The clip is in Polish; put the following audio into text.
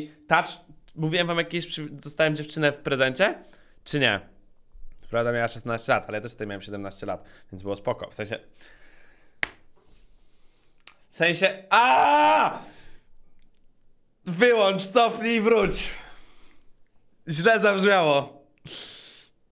dali touch. Mówiłem wam jakieś, dostałem dziewczynę w prezencie, czy nie? Co prawda miała 16 lat, ale ja też tutaj miałem 17 lat, więc było spoko. W sensie... W sensie... A! Wyłącz, cofnij i wróć. Źle zabrzmiało.